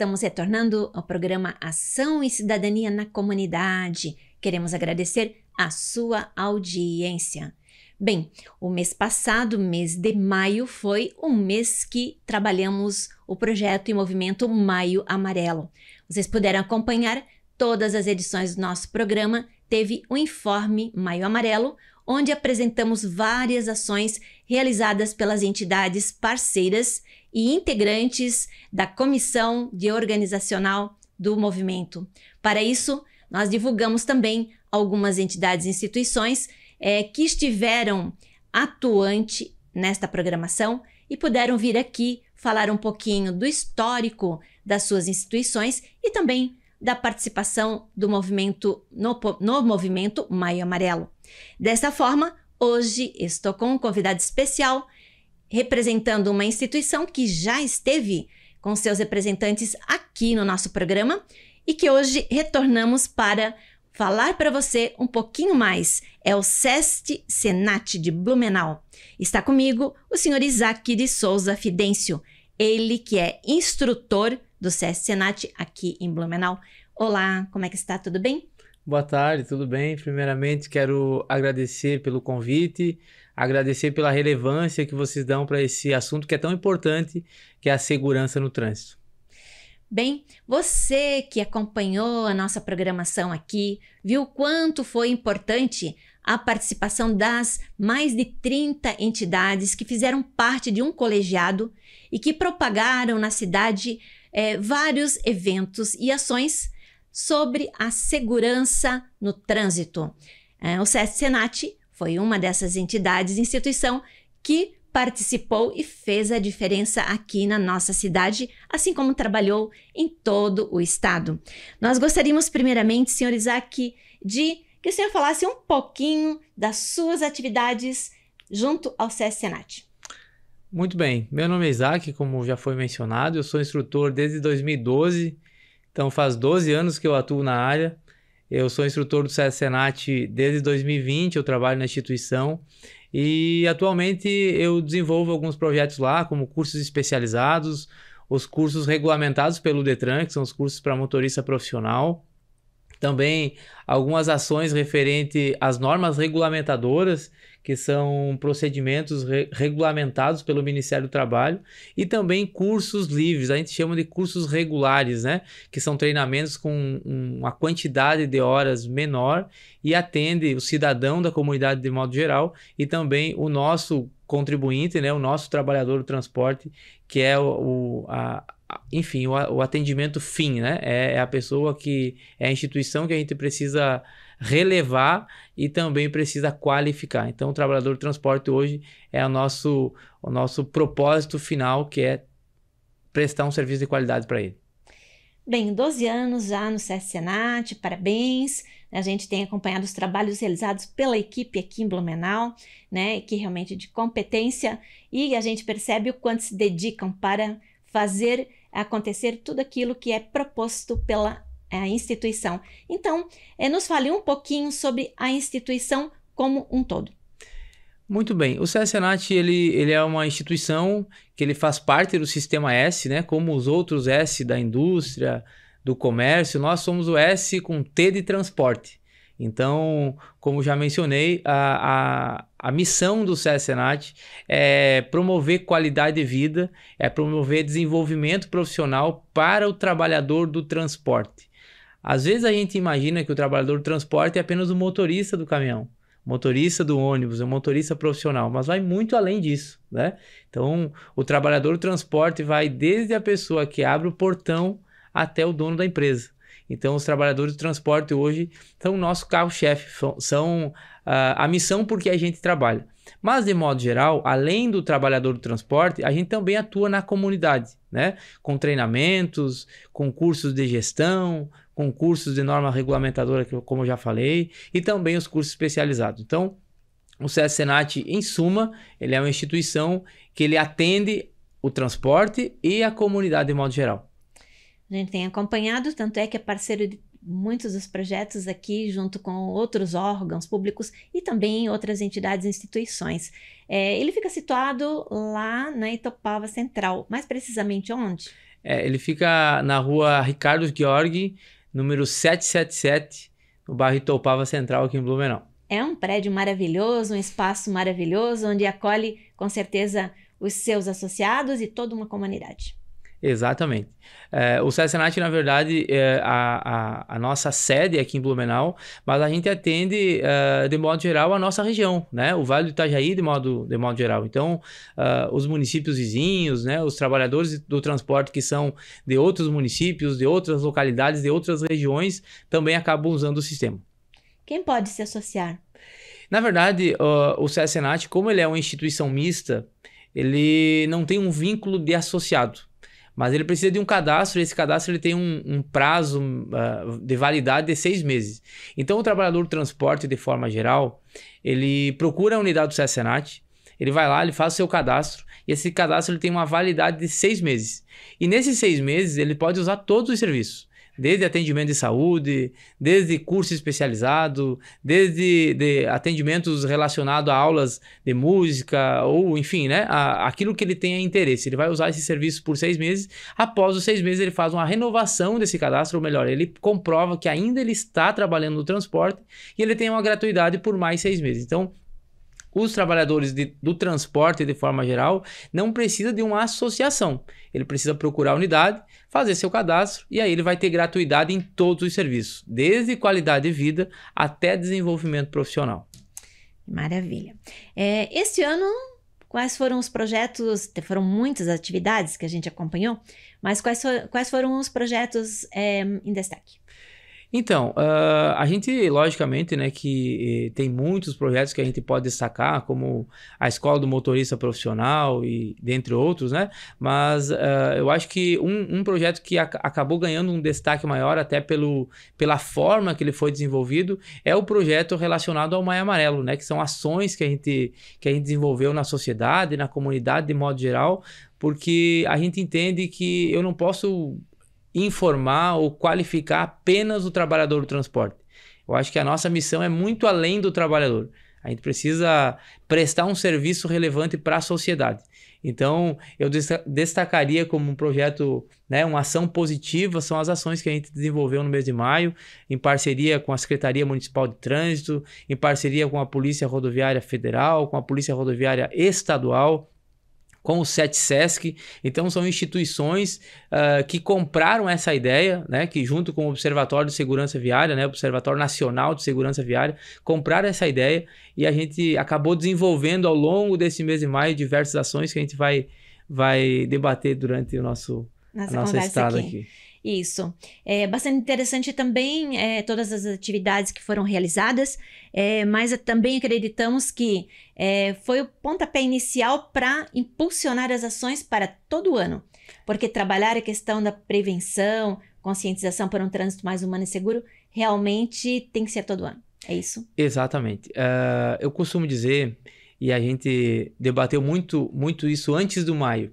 Estamos retornando ao programa Ação e Cidadania na Comunidade. Queremos agradecer a sua audiência. Bem, o mês passado, mês de maio, foi um mês que trabalhamos o projeto e movimento Maio Amarelo. Vocês puderam acompanhar todas as edições do nosso programa, teve o um informe Maio Amarelo, onde apresentamos várias ações realizadas pelas entidades parceiras e integrantes da comissão de organizacional do movimento. Para isso, nós divulgamos também algumas entidades e instituições é, que estiveram atuante nesta programação e puderam vir aqui falar um pouquinho do histórico das suas instituições e também da participação do movimento no, no movimento Maio Amarelo. Dessa forma, hoje estou com um convidado especial representando uma instituição que já esteve com seus representantes aqui no nosso programa e que hoje retornamos para falar para você um pouquinho mais. É o SEST Senat de Blumenau. Está comigo o senhor Isaac de Souza Fidêncio, ele que é instrutor do SEST Senat aqui em Blumenau. Olá, como é que está? Tudo bem? Boa tarde, tudo bem? Primeiramente, quero agradecer pelo convite, agradecer pela relevância que vocês dão para esse assunto que é tão importante, que é a segurança no trânsito. Bem, você que acompanhou a nossa programação aqui, viu quanto foi importante a participação das mais de 30 entidades que fizeram parte de um colegiado e que propagaram na cidade é, vários eventos e ações sobre a segurança no trânsito. É, o SESC-SENAT foi uma dessas entidades, instituição que participou e fez a diferença aqui na nossa cidade, assim como trabalhou em todo o estado. Nós gostaríamos, primeiramente, senhor Isaac, de que o senhor falasse um pouquinho das suas atividades junto ao CS Senat. Muito bem, meu nome é Isaac, como já foi mencionado, eu sou instrutor desde 2012 então faz 12 anos que eu atuo na área. Eu sou instrutor do SES Senat desde 2020, eu trabalho na instituição e atualmente eu desenvolvo alguns projetos lá, como cursos especializados, os cursos regulamentados pelo Detran, que são os cursos para motorista profissional, também algumas ações referente às normas regulamentadoras, que são procedimentos re regulamentados pelo Ministério do Trabalho, e também cursos livres, a gente chama de cursos regulares, né? Que são treinamentos com uma quantidade de horas menor e atende o cidadão da comunidade de modo geral e também o nosso contribuinte, né? O nosso trabalhador do transporte, que é o, o a enfim, o, o atendimento fim, né? É, é, a pessoa que. É a instituição que a gente precisa relevar e também precisa qualificar. Então, o trabalhador de transporte hoje é o nosso, o nosso propósito final, que é prestar um serviço de qualidade para ele. Bem, 12 anos já no CSNAT, parabéns. A gente tem acompanhado os trabalhos realizados pela equipe aqui em Blumenau, né, que realmente é de competência, e a gente percebe o quanto se dedicam para fazer acontecer tudo aquilo que é proposto pela é, instituição. Então, é, nos fale um pouquinho sobre a instituição como um todo. Muito bem. O CSNAT, ele, ele é uma instituição que ele faz parte do sistema S, né? Como os outros S da indústria, do comércio, nós somos o S com T de transporte. Então, como já mencionei, a, a a missão do CSNAT é promover qualidade de vida, é promover desenvolvimento profissional para o trabalhador do transporte. Às vezes a gente imagina que o trabalhador do transporte é apenas o motorista do caminhão, motorista do ônibus, o é motorista profissional, mas vai muito além disso, né? Então, o trabalhador do transporte vai desde a pessoa que abre o portão até o dono da empresa. Então, os trabalhadores do transporte hoje são o nosso carro-chefe, são, uh, a missão por que a gente trabalha. Mas, de modo geral, além do trabalhador do transporte, a gente também atua na comunidade, né? Com treinamentos, com cursos de gestão, com cursos de norma regulamentadora, como eu já falei, e também os cursos especializados. Então, o CS Senat, em suma, ele é uma instituição que ele atende o transporte e a comunidade de modo geral. A gente tem acompanhado, tanto é que é parceiro de muitos dos projetos aqui, junto com outros órgãos públicos e também outras entidades e instituições. É, ele fica situado lá na Itopava Central, mais precisamente onde? É, ele fica na rua Ricardo Gheorghe, número 777, no bairro Itopava Central, aqui em Blumenau. É um prédio maravilhoso, um espaço maravilhoso, onde acolhe com certeza os seus associados e toda uma comunidade. Exatamente. É, o Cessenat, na verdade, é a, a, a, nossa sede aqui em Blumenau, mas a gente atende, eh, de modo geral, a nossa região, né? O Vale do Itajaí, de modo, de modo geral. Então, os municípios vizinhos, né? Os trabalhadores do transporte que são de outros municípios, de outras localidades, de outras regiões, também acabam usando o sistema. Quem pode se associar? Na verdade, o Cessenat, como ele é uma instituição mista, ele não tem um vínculo de associado. Mas ele precisa de um cadastro e esse cadastro ele tem um, um prazo uh, de validade de seis meses. Então, o trabalhador do transporte, de forma geral, ele procura a unidade do CSNAT, ele vai lá, ele faz o seu cadastro e esse cadastro ele tem uma validade de seis meses. E nesses seis meses, ele pode usar todos os serviços desde atendimento de saúde, desde curso especializado, desde de atendimentos relacionados a aulas de música, ou enfim, né? A, aquilo que ele tenha interesse. Ele vai usar esse serviço por seis meses. Após os seis meses, ele faz uma renovação desse cadastro, ou melhor, ele comprova que ainda ele está trabalhando no transporte e ele tem uma gratuidade por mais seis meses. Então, os trabalhadores de, do transporte, de forma geral, não precisa de uma associação. Ele precisa procurar a unidade, fazer seu cadastro e aí ele vai ter gratuidade em todos os serviços, desde qualidade de vida até desenvolvimento profissional. Maravilha. É, este ano, quais foram os projetos? Foram muitas atividades que a gente acompanhou, mas quais, for, quais foram os projetos é, em destaque? Então, uh, a gente, logicamente, né, que eh, tem muitos projetos que a gente pode destacar, como a Escola do Motorista Profissional e dentre outros, né? Mas uh, eu acho que um, um projeto que ac acabou ganhando um destaque maior, até pelo, pela forma que ele foi desenvolvido, é o projeto relacionado ao Maio Amarelo, né? Que são ações que a gente, que a gente desenvolveu na sociedade, na comunidade de modo geral, porque a gente entende que eu não posso informar ou qualificar apenas o trabalhador do transporte. Eu acho que a nossa missão é muito além do trabalhador. A gente precisa prestar um serviço relevante para a sociedade. Então, eu destacaria como um projeto, né, uma ação positiva, são as ações que a gente desenvolveu no mês de maio, em parceria com a Secretaria Municipal de Trânsito, em parceria com a Polícia Rodoviária Federal, com a Polícia Rodoviária Estadual, com o SET Sesc. Então são instituições uh, que compraram essa ideia, né, que junto com o Observatório de Segurança Viária, né, Observatório Nacional de Segurança Viária, compraram essa ideia e a gente acabou desenvolvendo ao longo desse mês de maio diversas ações que a gente vai vai debater durante o nosso nossa, nossa estada aqui. aqui. Isso. É bastante interessante também é, todas as atividades que foram realizadas, é, mas também acreditamos que é, foi o pontapé inicial para impulsionar as ações para todo o ano, porque trabalhar a questão da prevenção, conscientização para um trânsito mais humano e seguro, realmente tem que ser todo ano. É isso? Exatamente. Uh, eu costumo dizer, e a gente debateu muito, muito isso antes do maio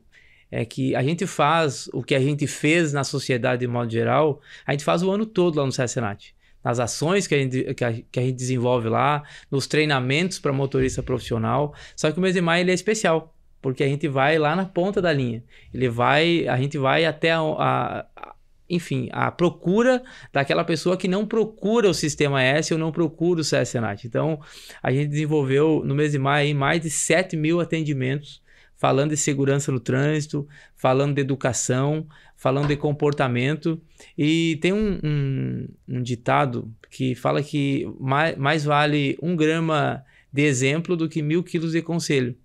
é que a gente faz o que a gente fez na sociedade de modo geral, a gente faz o ano todo lá no Cincinnati. Nas ações que a gente, que a, que a gente desenvolve lá, nos treinamentos para motorista profissional. Só que o mês de maio ele é especial, porque a gente vai lá na ponta da linha. Ele vai, a gente vai até a, a, a enfim, a procura daquela pessoa que não procura o sistema S ou não procura o CSNAT. Então, a gente desenvolveu no mês de maio mais de 7 mil atendimentos falando de segurança no trânsito, falando de educação, falando de comportamento. E tem um, um, um ditado que fala que mais, mais, vale um grama de exemplo do que mil quilos de conselho.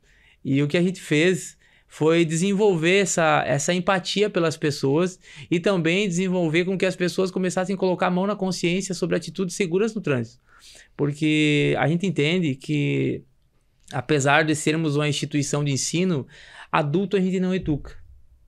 E o que a gente fez foi desenvolver essa, essa empatia pelas pessoas e também desenvolver com que as pessoas começassem a colocar a mão na consciência sobre atitudes seguras no trânsito. Porque a gente entende que Apesar de sermos uma instituição de ensino, adulto a gente não educa.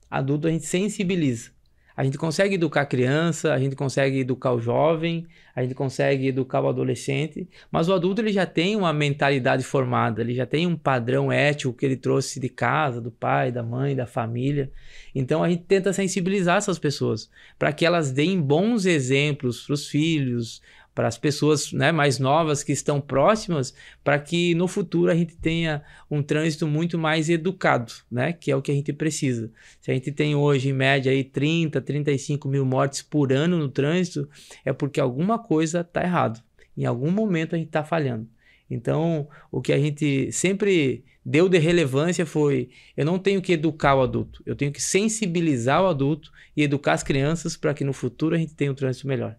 Adulto a gente sensibiliza. A gente consegue educar a criança, a gente consegue educar o jovem, a gente consegue educar o adolescente, mas o adulto ele já tem uma mentalidade formada, ele já tem um padrão ético que ele trouxe de casa, do pai, da mãe, da família. Então a gente tenta sensibilizar essas pessoas para que elas deem bons exemplos para os filhos, para as pessoas né, mais novas que estão próximas, para que no futuro a gente tenha um trânsito muito mais educado, né, que é o que a gente precisa. Se a gente tem hoje, em média, aí 30, 35 mil mortes por ano no trânsito, é porque alguma coisa está errado. Em algum momento a gente está falhando. Então, o que a gente sempre deu de relevância foi: eu não tenho que educar o adulto, eu tenho que sensibilizar o adulto e educar as crianças para que no futuro a gente tenha um trânsito melhor.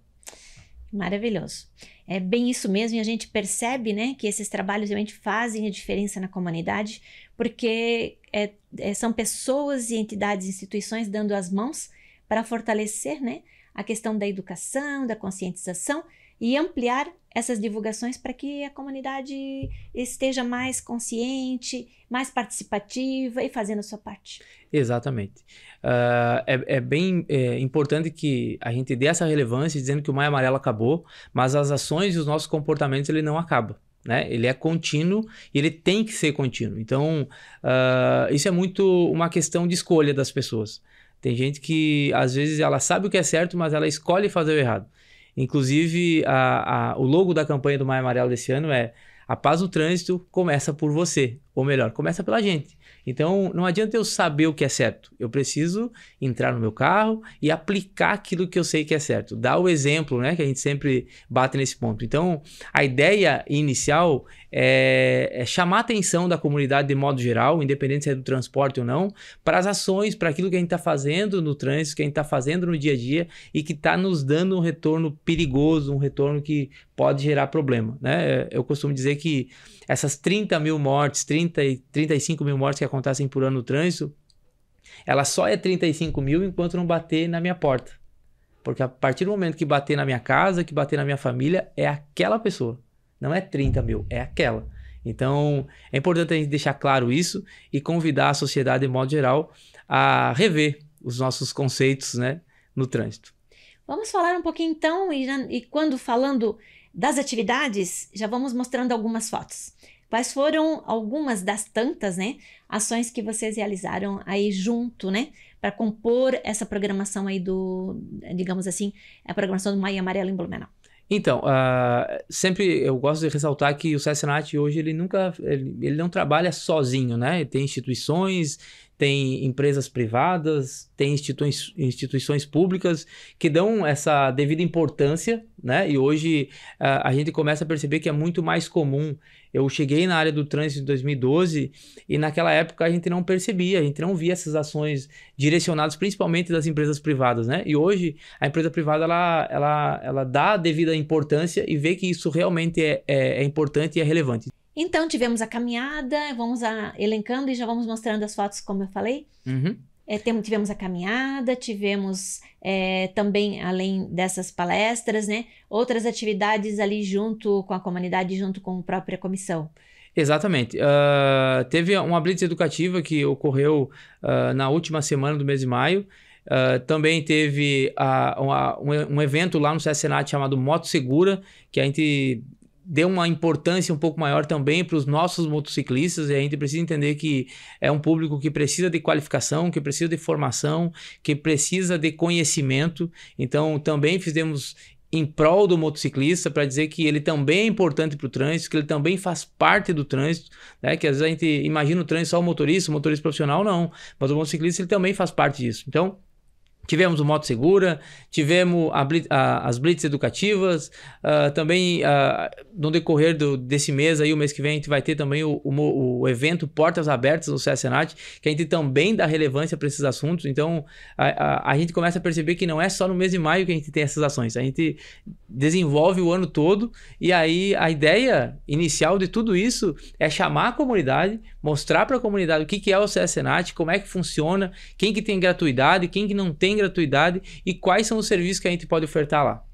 Maravilhoso. É bem isso mesmo, e a gente percebe né, que esses trabalhos realmente fazem a diferença na comunidade, porque é, é, são pessoas e entidades, instituições dando as mãos para fortalecer né, a questão da educação, da conscientização e ampliar essas divulgações para que a comunidade esteja mais consciente, mais participativa e fazendo a sua parte. Exatamente. Uh, é, é, bem é, importante que a gente dê essa relevância dizendo que o Maio Amarelo acabou, mas as ações e os nossos comportamentos ele não acabam. Né? Ele é contínuo e ele tem que ser contínuo. Então, uh, isso é muito uma questão de escolha das pessoas. Tem gente que às vezes ela sabe o que é certo, mas ela escolhe fazer o errado. Inclusive, a, a, o logo da campanha do Maio Amarelo desse ano é a paz do trânsito começa por você, ou melhor, começa pela gente. Então, não adianta eu saber o que é certo. Eu preciso entrar no meu carro e aplicar aquilo que eu sei que é certo. Dar o exemplo, né, que a gente sempre bate nesse ponto. Então, a ideia inicial é, é chamar a atenção da comunidade de modo geral, independente se é do transporte ou não, para as ações, para aquilo que a gente está fazendo no trânsito, que a gente está fazendo no dia a dia e que está nos dando um retorno perigoso, um retorno que pode gerar problema. Né? Eu costumo dizer que essas 30 mil mortes, 30 e 35 mil mortes que acontecem por ano no trânsito, ela só é 35 mil enquanto não bater na minha porta. Porque a partir do momento que bater na minha casa, que bater na minha família, é aquela pessoa. Não é 30 mil, é aquela. Então, é importante a gente deixar claro isso e convidar a sociedade, de modo geral, a rever os nossos conceitos né, no trânsito. Vamos falar um pouquinho então, e, e quando falando das atividades, já vamos mostrando algumas fotos. Quais foram algumas das tantas, né, ações que vocês realizaram aí junto, né, para compor essa programação aí do, digamos assim, a programação do Maia Amarelo em Blumenau? Então, uh, sempre eu gosto de ressaltar que o Cessenat hoje ele nunca, ele, ele não trabalha sozinho, né? Ele tem instituições, tem empresas privadas, tem instituições públicas que dão essa devida importância, né? E hoje uh, a gente começa a perceber que é muito mais comum eu cheguei na área do trânsito em 2012 e naquela época a gente não percebia, a gente não via essas ações direcionadas principalmente das empresas privadas, né? E hoje a empresa privada ela, ela, ela dá a devida importância e vê que isso realmente é, é, é importante e é relevante. Então tivemos a caminhada, vamos a, elencando e já vamos mostrando as fotos como eu falei. Uhum. É, temos, tivemos a caminhada, tivemos é, também, além dessas palestras, né, outras atividades ali junto com a comunidade, junto com a própria comissão. Exatamente. Uh, teve uma blitz educativa que ocorreu uh, na última semana do mês de maio. Uh, também teve uma, um evento lá no CSNAT chamado Moto Segura, que a gente dê uma importância um pouco maior também para os nossos motociclistas e a gente precisa entender que é um público que precisa de qualificação, que precisa de formação, que precisa de conhecimento. Então também fizemos em prol do motociclista para dizer que ele também é importante para o trânsito, que ele também faz parte do trânsito, né? Que às vezes a gente imagina o trânsito só o motorista, o motorista profissional não, mas o motociclista ele também faz parte disso. Então Tivemos o Moto Segura, tivemos a, a, as Blitz Educativas, uh, também uh, no decorrer do, desse mês, aí, o mês que vem, a gente vai ter também o, o, o evento Portas Abertas no CSNAT, que a gente também dá relevância para esses assuntos. Então, a, a, gente começa a perceber que não é só no mês de maio que a gente tem essas ações, a gente desenvolve o ano todo e aí a ideia inicial de tudo isso é chamar a comunidade mostrar para a comunidade o que, que é o CSNAT, como é que funciona, quem que tem gratuidade, quem que não tem gratuidade e quais são os serviços que a gente pode ofertar lá.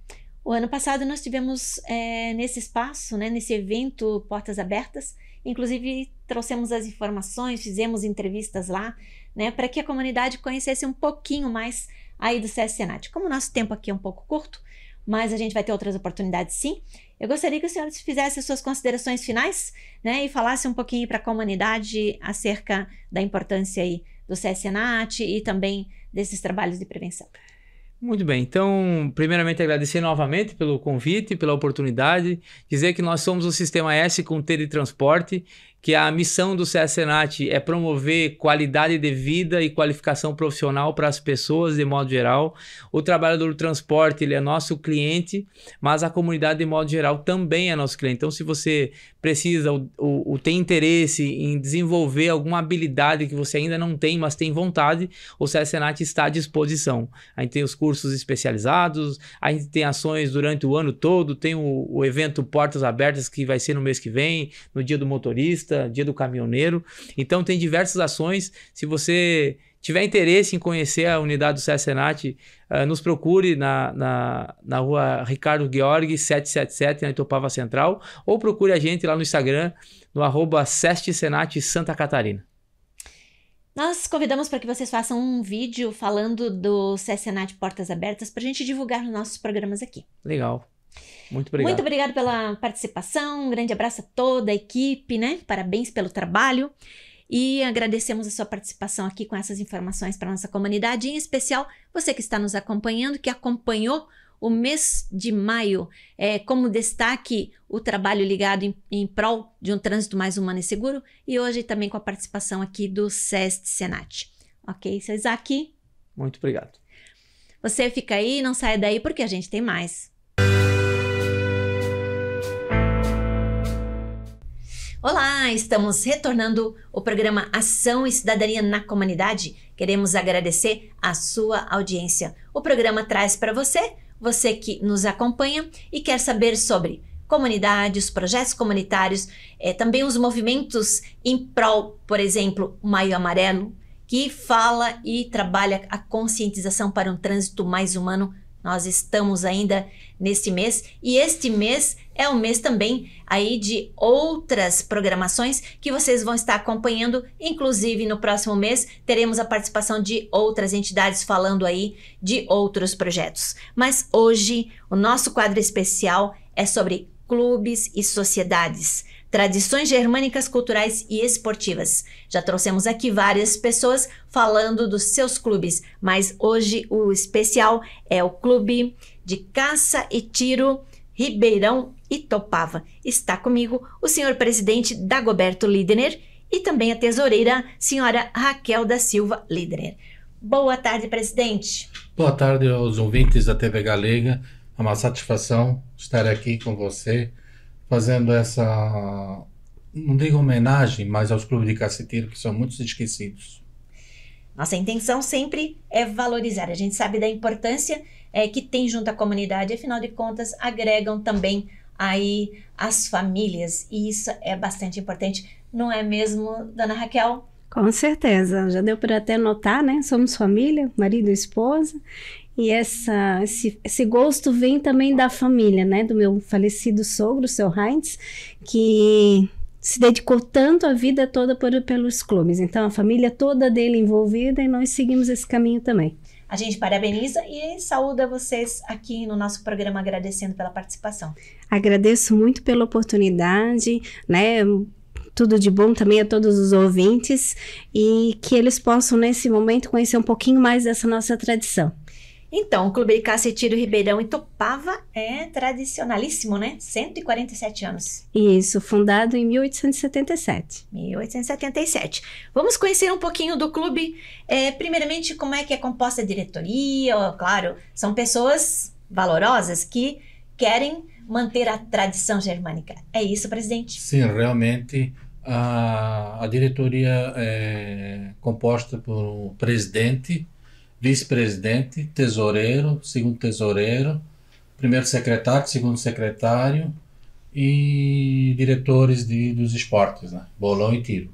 O ano passado nós tivemos é, nesse espaço, né, nesse evento Portas Abertas, inclusive trouxemos as informações, fizemos entrevistas lá, né, para que a comunidade conhecesse um pouquinho mais aí do CSNAT. Como o nosso tempo aqui é um pouco curto, mas a gente vai ter outras oportunidades sim. Eu gostaria que o senhor fizesse as suas considerações finais né, e falasse um pouquinho para a comunidade acerca da importância aí do CSNAT e também desses trabalhos de prevenção. Muito bem, então, primeiramente agradecer novamente pelo convite, pela oportunidade, dizer que nós somos o Sistema S com T de Transporte que a missão do CS é promover qualidade de vida e qualificação profissional para as pessoas de modo geral. O trabalhador do transporte ele é nosso cliente, mas a comunidade de modo geral também é nosso cliente. Então, se você precisa ou, ou, ou, tem interesse em desenvolver alguma habilidade que você ainda não tem, mas tem vontade, o Senat está à disposição. A gente tem os cursos especializados, a gente tem ações durante o ano todo, tem o, o evento Portas Abertas que vai ser no mês que vem, no dia do motorista, dia do caminhoneiro. Então tem diversas ações. Se você tiver interesse em conhecer a unidade do CSNAT, uh, ah, nos procure na, na, na rua Ricardo Gheorghe 777, na Itopava Central, ou procure a gente lá no Instagram, no arroba Santa Catarina. Nós convidamos para que vocês façam um vídeo falando do CSNAT Portas Abertas para a gente divulgar nos nossos programas aqui. Legal. Muito obrigado. Muito obrigado pela participação. Um grande abraço a toda a equipe, né? Parabéns pelo trabalho. E agradecemos a sua participação aqui com essas informações para nossa comunidade, em especial você que está nos acompanhando, que acompanhou o mês de maio, é, como destaque o trabalho ligado em, em, prol de um trânsito mais humano e seguro, e hoje também com a participação aqui do SEST Senat. Ok, seu Isaac? Muito obrigado. Você fica aí, não saia daí, porque a gente tem mais. Olá, estamos retornando o programa Ação e Cidadania na Comunidade. Queremos agradecer a sua audiência. O programa traz para você, você que nos acompanha e quer saber sobre comunidades, projetos comunitários, é, também os movimentos em prol, por exemplo, Maio Amarelo, que fala e trabalha a conscientização para um trânsito mais humano nós estamos ainda neste mês e este mês é o mês também aí de outras programações que vocês vão estar acompanhando, inclusive no próximo mês teremos a participação de outras entidades falando aí de outros projetos. Mas hoje o nosso quadro especial é sobre clubes e sociedades tradições germânicas culturais e esportivas. Já trouxemos aqui várias pessoas falando dos seus clubes, mas hoje o especial é o Clube de Caça e Tiro Ribeirão Itopava. Está comigo o senhor presidente Dagoberto Lidner e também a tesoureira senhora Raquel da Silva Lidner. Boa tarde, presidente. Boa tarde aos ouvintes da TV Galega. É uma satisfação estar aqui com você fazendo essa, não digo homenagem, mas aos clubes de caceteiro que são muito esquecidos. Nossa intenção sempre é valorizar. A gente sabe da importância é, que tem junto à comunidade, afinal de contas, agregam também aí as famílias, e isso é bastante importante, não é mesmo, dona Raquel? Com certeza, já deu para até notar, né? Somos família, marido e esposa, e essa, esse, esse, gosto vem também da família, né? Do meu falecido sogro, o seu Heinz, que se dedicou tanto a vida toda por, pelos clubes. Então, a família toda dele envolvida e nós seguimos esse caminho também. A gente parabeniza e saúda vocês aqui no nosso programa, agradecendo pela participação. Agradeço muito pela oportunidade, né? tudo de bom também a todos os ouvintes e que eles possam, nesse momento, conhecer um pouquinho mais dessa nossa tradição. Então, o Clube de Cacetiro Ribeirão e topava, é tradicionalíssimo, né? 147 anos. Isso, fundado em 1877. 1877. Vamos conhecer um pouquinho do clube. É, primeiramente, como é que é composta a diretoria? Claro, são pessoas valorosas que querem manter a tradição germânica. É isso, presidente? Sim, realmente a, a diretoria é composta por um presidente, vice-presidente, tesoureiro, segundo tesoureiro, primeiro secretário, segundo secretário e diretores de, dos esportes, né? Bolão e tiro.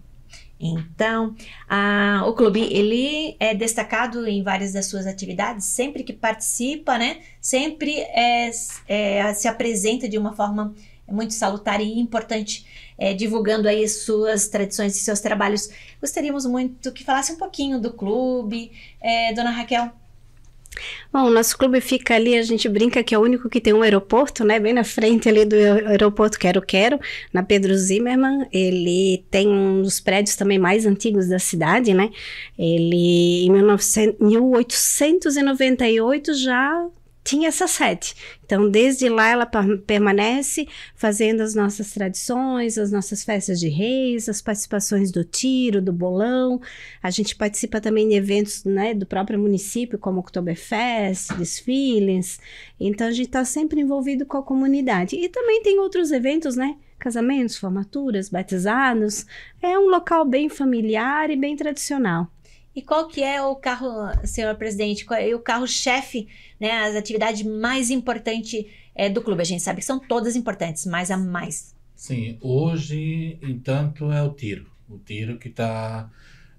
Então, a, o clube ele é destacado em várias das suas atividades, sempre que participa, né? Sempre é, é, se apresenta de uma forma é muito salutar e importante, é, divulgando aí suas tradições e seus trabalhos. Gostaríamos muito que falasse um pouquinho do clube, é, dona Raquel. Bom, o nosso clube fica ali, a gente brinca que é o único que tem um aeroporto, né? Bem na frente ali do aeroporto Quero Quero, na Pedro Zimmermann. Ele tem um dos prédios também mais antigos da cidade, né? Ele, em 19, 1898, já tinha essa sede. Então, desde lá, ela permanece fazendo as nossas tradições, as nossas festas de reis, as participações do tiro, do bolão. A gente participa também de eventos né, do próprio município, como Oktoberfest, desfiles. Então, a gente está sempre envolvido com a comunidade. E também tem outros eventos, né? Casamentos, formaturas, batizados. É um local bem familiar e bem tradicional. E qual que é o carro, senhor presidente, qual é o carro-chefe, né, as atividades mais importantes é, do clube? A gente sabe que são todas importantes, mas a mais. Sim, hoje, entanto, é o tiro. O tiro que está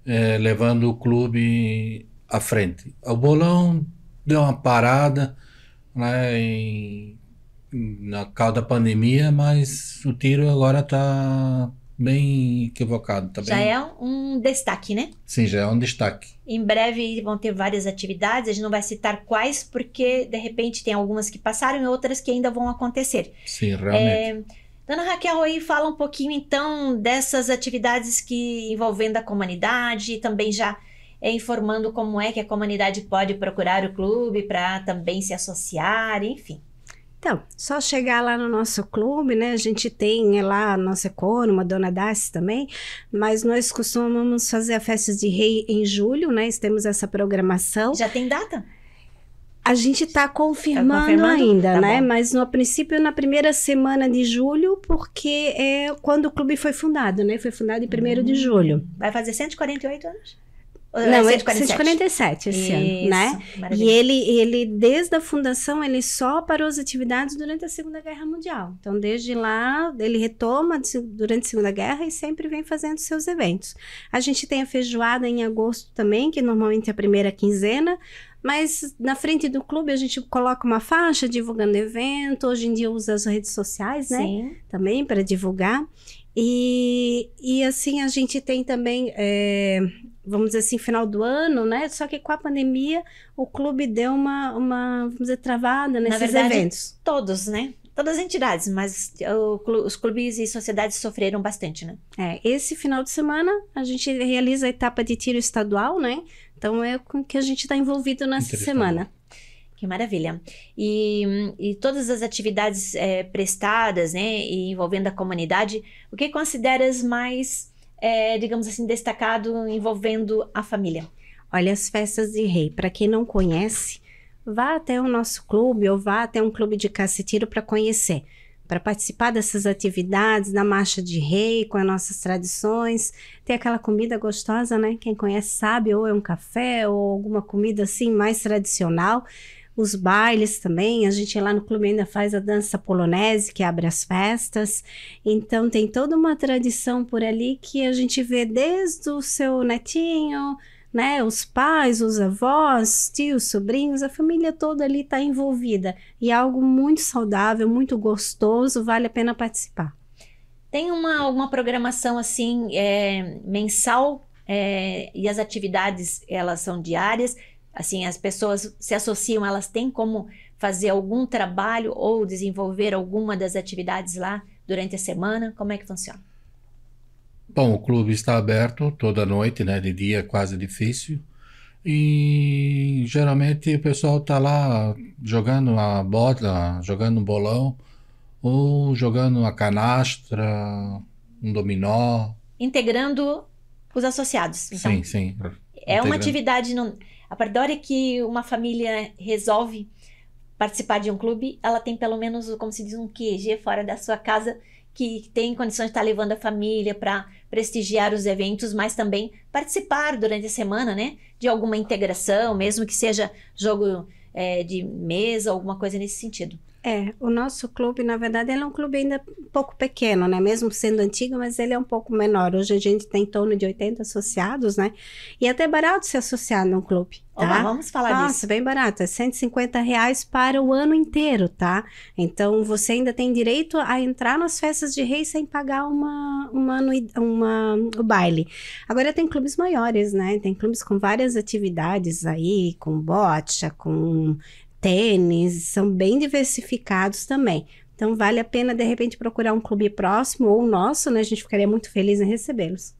é, levando o clube à frente. O bolão deu uma parada né, em, na causa da pandemia, mas o tiro agora está bem equivocado também. Tá já é um destaque, né? Sim, já é um destaque. Em breve vão ter várias atividades, a gente não vai citar quais, porque de repente tem algumas que passaram e outras que ainda vão acontecer. Sim, realmente. É... Dona Raquel, aí fala um pouquinho então dessas atividades que envolvendo a comunidade, também já é, informando como é que a comunidade pode procurar o clube para também se associar, enfim. Então, só chegar lá no nosso clube, né? A gente tem lá a nossa econômica, Dona Dace também, mas nós costumamos fazer a festa de rei em julho, né? Temos essa programação. Já tem data? A gente está confirmando, tá confirmando, ainda, tá né? Bom. Mas no princípio, na primeira semana de julho, porque é quando o clube foi fundado, né? Foi fundado em 1 de hum. julho. Vai fazer 148 anos? É, Não, 147 é esse Isso, ano, né? E ele, ele, desde a fundação, ele só parou as atividades durante a Segunda Guerra Mundial. Então, desde lá, ele retoma durante a Segunda Guerra e sempre vem fazendo seus eventos. A gente tem a feijoada em agosto também, que é normalmente é a primeira quinzena, mas na frente do clube a gente coloca uma faixa divulgando evento. Hoje em dia usa as redes sociais, né? Sim. Também para divulgar. E, e assim a gente tem também é, vamos dizer assim, final do ano, né? Só que com a pandemia, o clube deu uma, uma vamos dizer, travada nesses verdade, eventos. Todos, né? Todas as entidades, mas o, os clubes e sociedades sofreram bastante, né? É, esse final de semana a gente realiza a etapa de tiro estadual, né? Então é com que a gente está envolvido nessa semana. Que maravilha. E, e todas as atividades é, prestadas, né, e envolvendo a comunidade, o que consideras mais é, digamos assim, destacado envolvendo a família? Olha, as festas de rei, para quem não conhece, vá até o nosso clube ou vá até um clube de caça para conhecer, para participar dessas atividades, da marcha de rei, com as nossas tradições, ter aquela comida gostosa, né? Quem conhece sabe, ou é um café ou alguma comida assim mais tradicional os bailes também. A gente lá no clube ainda faz a dança polonese, que abre as festas. Então tem toda uma tradição por ali que a gente vê desde o seu netinho, né? Os pais, os avós, tios, sobrinhos, a família toda ali está envolvida. E é algo muito saudável, muito gostoso, vale a pena participar. Tem uma, uma programação assim é, mensal é, e as atividades elas são diárias Assim, as pessoas se associam, elas têm como fazer algum trabalho ou desenvolver alguma das atividades lá durante a semana? Como é que funciona? Bom, o clube está aberto toda noite, né? De dia é quase difícil. E geralmente o pessoal está lá jogando a bota jogando um bolão, ou jogando a canastra, um dominó. Integrando os associados. Então, sim, sim. É Integrando. uma atividade. A partir da hora é que uma família resolve participar de um clube, ela tem pelo menos, como se diz, um QG fora da sua casa que tem condições de estar tá levando a família para prestigiar os eventos, mas também participar durante a semana, né? De alguma integração, mesmo que seja jogo é, de mesa, alguma coisa nesse sentido. É, o nosso clube, na verdade, ele é um clube ainda um pouco pequeno, né? Mesmo sendo antigo, mas ele é um pouco menor. Hoje a gente tem em torno de 80 associados, né? E é até barato se associar num clube. Tá? Oba, vamos falar Nossa, disso. Nossa, bem barato. É 150 reais para o ano inteiro, tá? Então você ainda tem direito a entrar nas festas de rei sem pagar uma, uma, uma, o baile. Agora tem clubes maiores, né? Tem clubes com várias atividades aí, com bocha, com tênis, são bem diversificados também. Então vale a pena de repente procurar um clube próximo ou nosso, né? A gente ficaria muito feliz em recebê-los.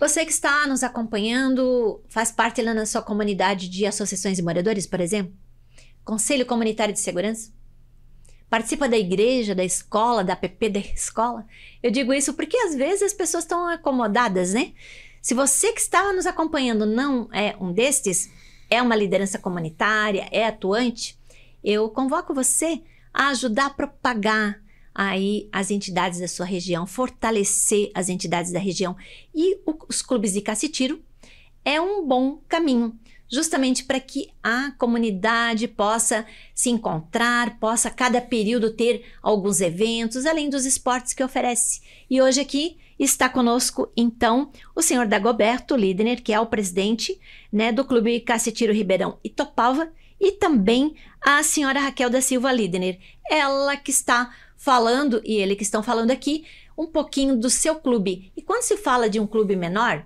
Você que está nos acompanhando, faz parte lá na sua comunidade de associações de moradores, por exemplo? Conselho Comunitário de Segurança? Participa da igreja, da escola, da PP da escola? Eu digo isso porque às vezes as pessoas estão acomodadas, né? Se você que está nos acompanhando não é um destes, é uma liderança comunitária, é atuante, eu convoco você a ajudar a propagar aí as entidades da sua região, fortalecer as entidades da região e o, os clubes de cacetiro é um bom caminho, justamente para que a comunidade possa se encontrar, possa cada período ter alguns eventos, além dos esportes que oferece. E hoje aqui Está conosco, então, o senhor Dagoberto Lidner, que é o presidente né, do Clube Cacetiro Ribeirão topava e também a senhora Raquel da Silva Lidner, ela que está falando e ele que estão falando aqui um pouquinho do seu clube. E quando se fala de um clube menor,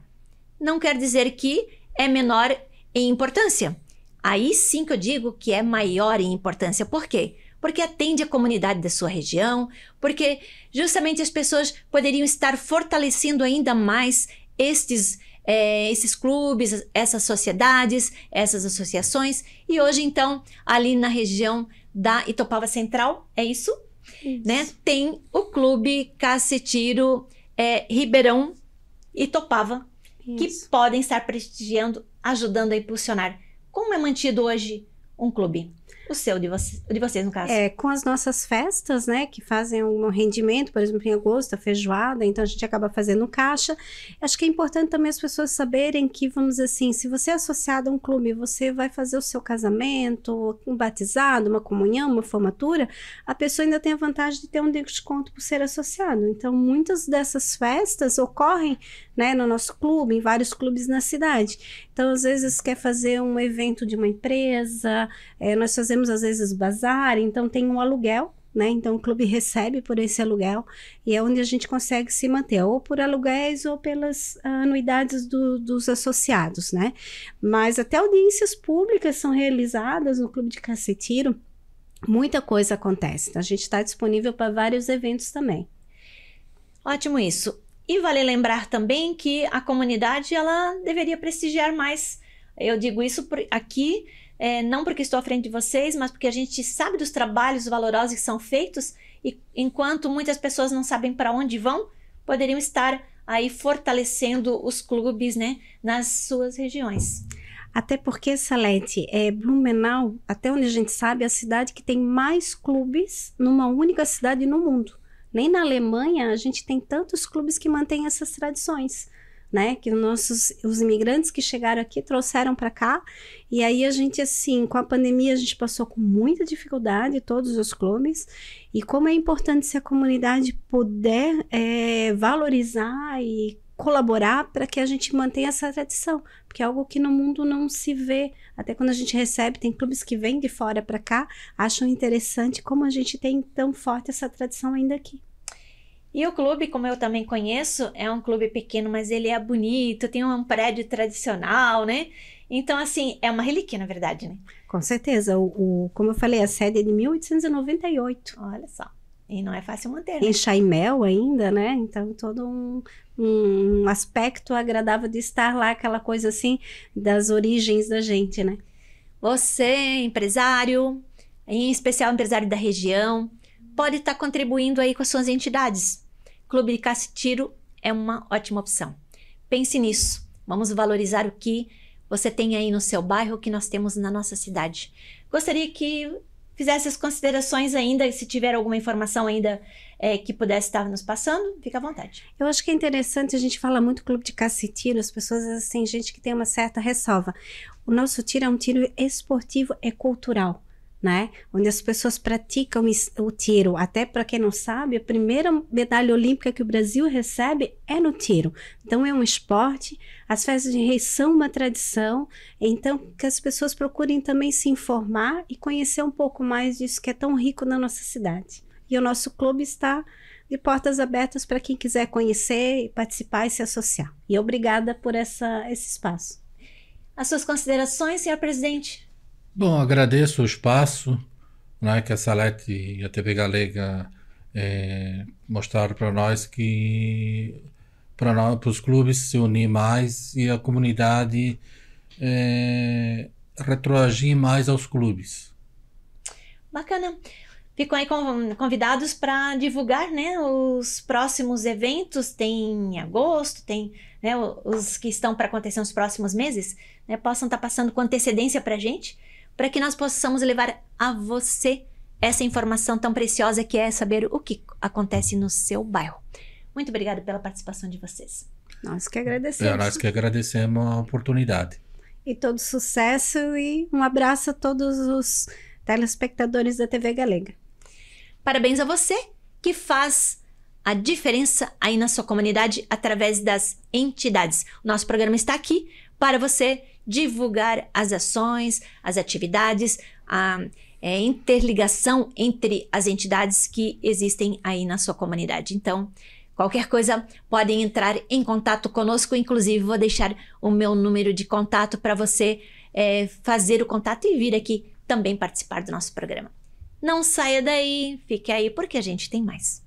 não quer dizer que é menor em importância. Aí sim que eu digo que é maior em importância. Por quê? porque atende a comunidade da sua região, porque justamente as pessoas poderiam estar fortalecendo ainda mais estes é, esses clubes, essas sociedades, essas associações. E hoje, então, ali na região da Itopava Central, é isso? isso. Né? Tem o Clube Cacetiro é, eh, Ribeirão Itopava, isso. que podem estar prestigiando, ajudando a impulsionar. Como é mantido hoje um clube? O seu, de, de vocês, no caso. É, com as nossas festas, né, que fazem um rendimento, por exemplo, em agosto, a feijoada, então a gente acaba fazendo caixa. Acho que é importante também as pessoas saberem que, vamos assim, se você é associado a um clube, você vai fazer o seu casamento, um batizado, uma comunhão, uma formatura, a pessoa ainda tem a vantagem de ter um desconto por ser associado. Então, muitas dessas festas ocorrem, né, no nosso clube, em vários clubes na cidade. Então, às vezes, quer fazer um evento de uma empresa, é, nós fazemos fazemos às vezes bazar, então tem um aluguel, né? Então o clube recebe por esse aluguel e é onde a gente consegue se manter, ou por aluguéis ou pelas anuidades do, dos associados, né? Mas até audiências públicas são realizadas no clube de Cacetiro, muita coisa acontece. Então a gente está disponível para vários eventos também. Ótimo isso. E vale lembrar também que a comunidade ela deveria prestigiar mais. Eu digo isso aqui é, não porque estou à frente de vocês, mas porque a gente sabe dos trabalhos valorosos que são feitos e enquanto muitas pessoas não sabem para onde vão, poderiam estar aí fortalecendo os clubes, né, nas suas regiões. Até porque, Salete, é, Blumenau, até onde a gente sabe, é a cidade que tem mais clubes numa única cidade no mundo. Nem na Alemanha a gente tem tantos clubes que mantêm essas tradições né? Que nossos, os imigrantes que chegaram aqui trouxeram para cá. E aí a gente, assim, com a pandemia, a gente passou com muita dificuldade, todos os clubes. E como é importante se a comunidade puder é, valorizar e colaborar para que a gente mantenha essa tradição, porque é algo que no mundo não se vê. Até quando a gente recebe, tem clubes que vêm de fora para cá, acham interessante como a gente tem tão forte essa tradição ainda aqui. E o clube, como eu também conheço, é um clube pequeno, mas ele é bonito, tem um prédio tradicional, né? Então, assim, é uma relíquia, na verdade, né? Com certeza. O, o como eu falei, a sede é de 1898. Olha só. E não é fácil manter, né? Em Chaimel ainda, né? Então, todo um, um aspecto agradável de estar lá, aquela coisa assim das origens da gente, né? Você, empresário, em especial empresário da região, pode estar tá contribuindo aí com as suas entidades. Clube de Tiro é uma ótima opção. Pense nisso. Vamos valorizar o que você tem aí no seu bairro, o que nós temos na nossa cidade. Gostaria que fizesse as considerações ainda, se tiver alguma informação ainda é, que pudesse estar nos passando, fica à vontade. Eu acho que é interessante, a gente fala muito clube de caça e tiro, as pessoas, assim, gente que tem uma certa ressalva. O nosso tiro é um tiro esportivo, é cultural né? Onde as pessoas praticam o tiro. Até para quem não sabe, a primeira medalha olímpica que o Brasil recebe é no tiro. Então é um esporte, as festas de reis são uma tradição, então que as pessoas procurem também se informar e conhecer um pouco mais disso que é tão rico na nossa cidade. E o nosso clube está de portas abertas para quem quiser conhecer, participar e se associar. E obrigada por essa, esse espaço. As suas considerações, senhor presidente? Bom, agradeço o espaço né, que a Salete e a TV Galega é, mostraram para nós que para os clubes se unir mais e a comunidade é, retroagir mais aos clubes. Bacana. Ficam aí convidados para divulgar né, os próximos eventos, tem agosto, tem né, os que estão para acontecer nos próximos meses, né, possam estar tá passando com antecedência para a gente, para que nós possamos levar a você essa informação tão preciosa que é saber o que acontece no seu bairro. Muito obrigada pela participação de vocês. Nós que é, agradecemos. É, nós que agradecemos a oportunidade. E todo sucesso e um abraço a todos os telespectadores da TV Galega. Parabéns a você que faz a diferença aí na sua comunidade através das entidades. nosso programa está aqui para você divulgar as ações, as atividades, a é, interligação entre as entidades que existem aí na sua comunidade. Então, qualquer coisa, podem entrar em contato conosco. Inclusive, vou deixar o meu número de contato para você é, fazer o contato e vir aqui também participar do nosso programa. Não saia daí, fique aí porque a gente tem mais.